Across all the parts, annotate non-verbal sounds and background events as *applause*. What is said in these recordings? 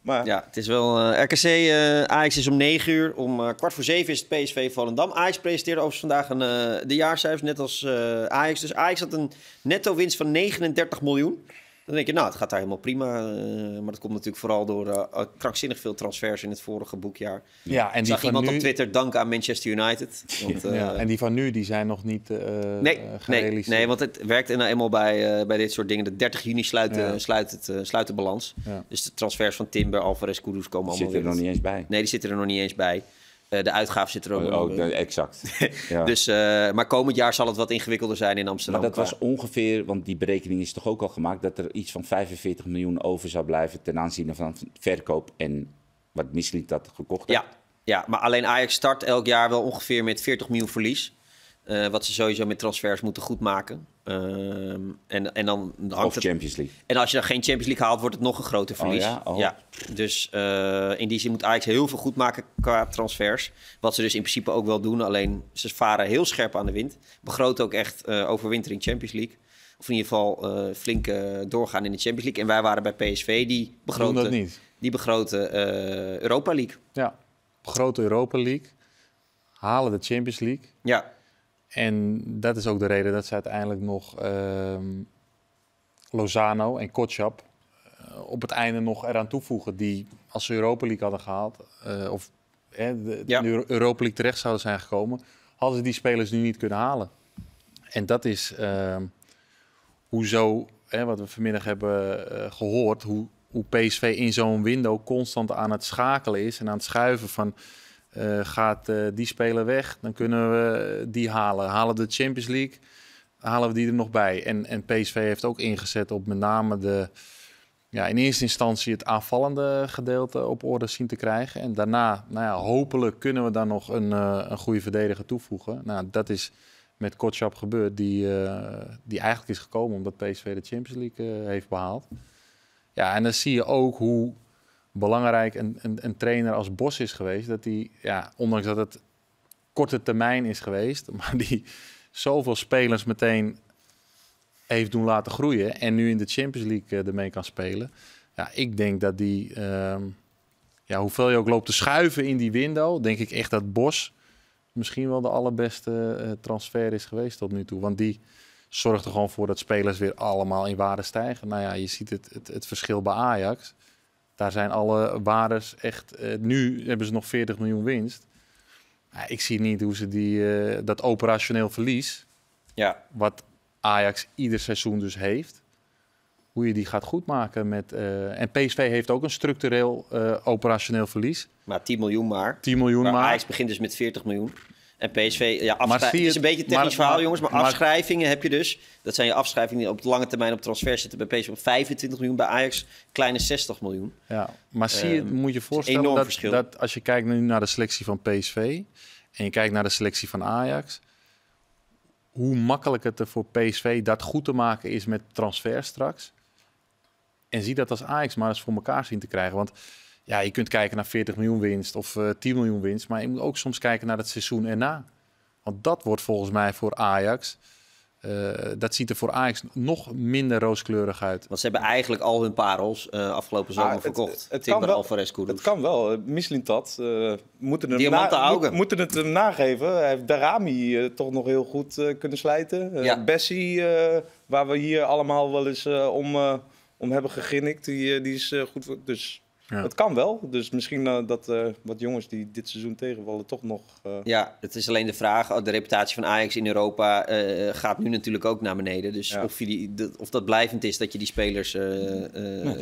Maar... Ja, het is wel... Eh, RKC, uh, eh, Ajax is om 9 uur. Om eh, kwart voor 7 is het PSV Volendam. Ajax presenteerde overigens vandaag een, de jaarcijfers, net als Ajax. Dus Ajax had een netto winst van 39 miljoen. Dan denk je, nou, het gaat daar helemaal prima. Eh, maar dat komt natuurlijk vooral door eh, oh, krankzinnig veel transfers in het vorige boekjaar. Ja, en zag iemand op Twitter danken aan Manchester United. Want, ja, eh, en die van nu, die zijn nog niet nee, gerealiseerd. Nee, nee, want het werkt nou eenmaal bij, bij dit soort dingen. De 30 juni sluit, de, sluit, het, sluit de balans. Dus de transfers van Timber, Alvarez, Kudus komen allemaal weer. Die zitten er nog niet eens bij. Nee, die zitten er nog niet eens bij. Eh, de uitgaven zit er ook. Oh, oh eh. exact. *laughs* dus, eh, maar komend jaar zal het wat ingewikkelder zijn in Amsterdam. Maar dat was ongeveer, want die berekening is toch ook al gemaakt, dat er iets van 45 miljoen over zou blijven ten aanzien van verkoop en wat misliep dat gekocht ja, maar alleen Ajax start elk jaar wel ongeveer met 40 miljoen verlies. Eh, wat ze sowieso met transfers moeten goedmaken. Uh, en, en dan of Champions League. En als je dan geen Champions League haalt, wordt het nog een groter oh verlies. ja? Oh. ja? Dus eh, in die zin moet Ajax heel veel goed maken qua transfers. Wat ze dus in principe ook wel doen. Alleen ze varen heel scherp aan de wind. Begroten ook echt eh, overwintering Champions League. Of in ieder geval flink doorgaan in de Champions League. En wij waren bij PSV die begroten, Die begroten Europa League. Ja, begroten Europa League. Halen de Champions League. Ja en dat is ook de reden dat ze uiteindelijk nog ehm, Lozano en Kotschap eh, op het einde nog eraan toevoegen. Die als ze Europa League hadden gehaald, eh, of in de, Europa League terecht zouden zijn gekomen, hadden ze die spelers nu niet kunnen halen. En dat is ehm, hoezo, wat we vanmiddag hebben eh, gehoord, hoe, hoe PSV in zo'n window constant aan het schakelen is en aan het schuiven van eh, gaat eh, die speler weg, dan kunnen we die halen. Halen we de Champions League, halen we die er nog bij. En, en PSV heeft ook ingezet op met name de, ja, in eerste instantie het aanvallende gedeelte op orde zien te krijgen. En daarna, nou ja, hopelijk kunnen we daar nog een, eh, een goede verdediger toevoegen. Nou, dat is met Kotschap gebeurd, die, die eigenlijk is gekomen omdat PSV de Champions League heeft behaald. Ja, en dan zie je ook hoe belangrijk een, een, een trainer als Bos is geweest. Dat hij, ja, ondanks dat het korte termijn is geweest, *laughs* maar die zoveel spelers meteen heeft doen laten groeien en nu in de Champions League eh, ermee kan spelen. Ja, ik denk dat die, ehm, ja, hoeveel je ook loopt te schuiven in die window, denk ik echt dat Bos misschien wel de allerbeste eh, transfer is geweest tot nu toe. Want die zorgt er gewoon voor dat spelers weer allemaal in waarde stijgen. Nou ja, je ziet het, het, het verschil bij Ajax. Daar zijn alle waardes echt... Eh, nu hebben ze nog 40 miljoen winst. ik zie niet hoe ze die, eh, dat operationeel verlies... Ja. wat Ajax ieder seizoen dus heeft... hoe je die gaat goedmaken met... Eh, en PSV heeft ook een structureel operationeel verlies. Maar 10 miljoen maar. 10 miljoen maar. maar. Ajax begint dus met 40 miljoen. En PSV, ja, afschrijving is een beetje een technisch verhaal, jongens. Maar, afschrijvingen heb je dus. Dat zijn je afschrijvingen die op de lange termijn op transfer zitten. Bij PSV op 25 miljoen, bij Ajax kleine 60 miljoen. Ja, maar zie je, ehm, moet je voorstellen dat, dat als je kijkt nu naar de selectie van PSV... en je kijkt naar de selectie van Ajax... hoe makkelijk het er voor PSV dat goed te maken is met transfer straks. En zie dat als Ajax maar eens voor elkaar zien te krijgen. Want ja, je kunt kijken naar 40 miljoen winst of 10 eh, miljoen winst. Maar je moet ook soms kijken naar het seizoen erna. Want dat wordt volgens mij voor Ajax. Eh, dat ziet er voor Ajax nog minder rooskleurig uit. Want ze hebben eigenlijk al hun parels eh, afgelopen zomer verkocht. Het, kan wel, Alvarez, dat. Het kan wel. Mislintat. Uh, moeten, moeten het nageven. Hij heeft Darami toch nog heel goed kunnen slijten. Ja. Bessie, waar we hier allemaal wel eens om, om hebben geginnikt. Die, die is goed Dus... Ja. Dat kan wel. Dus misschien eh, dat eh, wat jongens die dit seizoen tegenvallen toch nog... Eh, ja, het is alleen de vraag. Oh, de reputatie van Ajax in Europa gaat nu natuurlijk ook naar beneden. Dus of, die, dat, of dat blijvend is dat je die spelers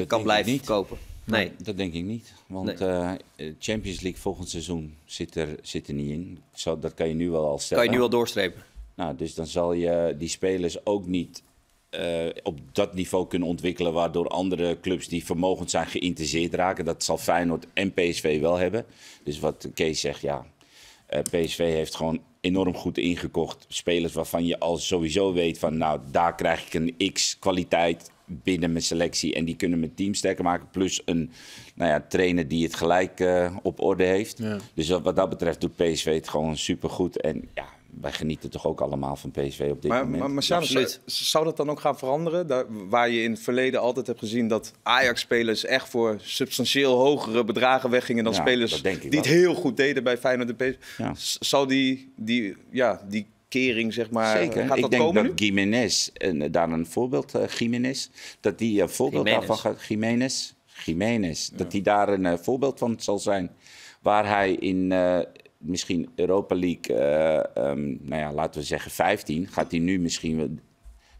kan blijven verkopen. Nee. dat denk ik niet. Want nee. Champions League volgend seizoen zit er, zit er niet in. dat kan je nu wel al stellen. Kan je nu al doorstrepen. Nou, dus dan zal je die spelers ook niet eh, op dat niveau kunnen ontwikkelen. Waardoor andere clubs die vermogend zijn geïnteresseerd raken. Dat zal Feyenoord en PSV wel hebben. Dus wat Kees zegt, ja. Eh, PSV heeft gewoon enorm goed ingekocht. Spelers waarvan je al sowieso weet van, nou, daar krijg ik een X-kwaliteit binnen mijn selectie. En die kunnen mijn team sterker maken. Plus een nou ja, trainer die het gelijk eh, op orde heeft. Dus wat, wat, dat betreft doet PSV het gewoon supergoed. En ja, wij genieten toch ook allemaal van PSV op dit moment. Maar, maar zou, dat, dan ook gaan veranderen? Daar, waar je in het verleden altijd hebt gezien dat Ajax-spelers echt voor substantieel hogere bedragen weggingen dan spelers die het heel goed deden bij Feyenoord en PSV. Ja. Zou die, die, ja, die kering, zeg maar. Zeker. Gaat ik denk komen dat Jiménez, eh, daar een voorbeeld, uh, dat die een eh, voorbeeld daarvan gaat. dat die daar een voorbeeld van zal zijn. Waar hij in, misschien Europa League, eh, ehm, nou ja, laten we zeggen 15, gaat hij nu misschien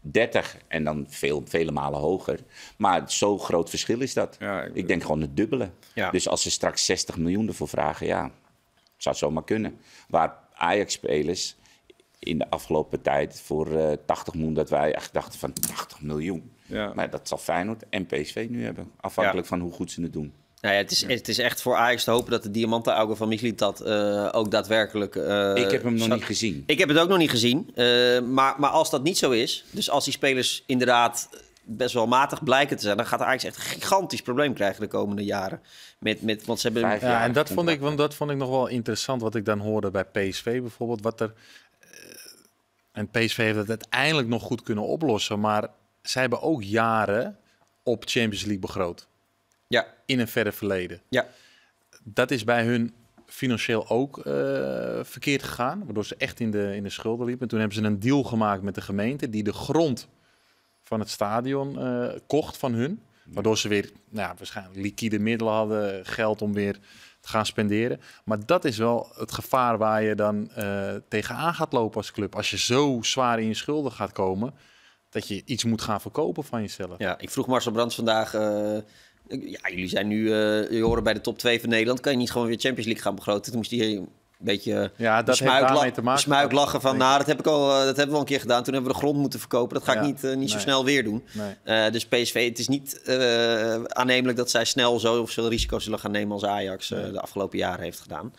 30 en dan veel, vele malen hoger. Maar zo'n groot verschil is dat. ik, denk gewoon het dubbele. Dus als ze straks 60 miljoen ervoor vragen, ja, zou het zomaar kunnen. Waar Ajax-spelers in de afgelopen tijd voor 80 eh, miljoen, dat wij echt dachten van 80 miljoen. Ja. Maar dat zal Feyenoord en PSV nu hebben, afhankelijk van hoe goed ze het doen. Nou het, is, het is echt voor Ajax te hopen dat de diamanten auge van dat uh, ook daadwerkelijk... Eh, ik heb hem nog niet gezien. Ik heb het ook nog niet gezien. Eh, maar, maar als dat niet zo is, dus als die spelers inderdaad best wel matig blijken te zijn, dan gaat Ajax echt een gigantisch probleem krijgen de komende jaren. Met, met, want ze hebben... Ja, en dat vond, ik, want dat vond ik nog wel interessant, wat ik dan hoorde bij PSV bijvoorbeeld. Wat er, en PSV heeft het uiteindelijk nog goed kunnen oplossen, maar zij hebben ook jaren op Champions League begroot ja. in een verre verleden. Ja. Dat is bij hun financieel ook eh, verkeerd gegaan, waardoor ze echt in de, in de schulden liepen. En toen hebben ze een deal gemaakt met de gemeente die de grond van het stadion eh, kocht van hun. Waardoor ze weer nou, waarschijnlijk liquide middelen hadden, geld om weer te gaan spenderen. Maar dat is wel het gevaar waar je dan eh, tegenaan gaat lopen als club. Als je zo zwaar in je schulden gaat komen, dat je iets moet gaan verkopen van jezelf. Ja, ik vroeg Marcel Brands vandaag ja, jullie zijn nu, eh, je horen bij de top 2 van Nederland. Kan je niet gewoon weer Champions League gaan begroten? Toen moest hij een beetje ja, dat smuik, te maken, lachen van... nou, dat, heb ik al, eh, dat hebben we al een keer gedaan. Toen hebben we de grond moeten verkopen. Dat ga ik niet, eh, niet zo snel weer doen. dus PSV, het is niet aannemelijk dat zij snel zo of zo risico's zullen gaan nemen... als Ajax de afgelopen jaren heeft gedaan.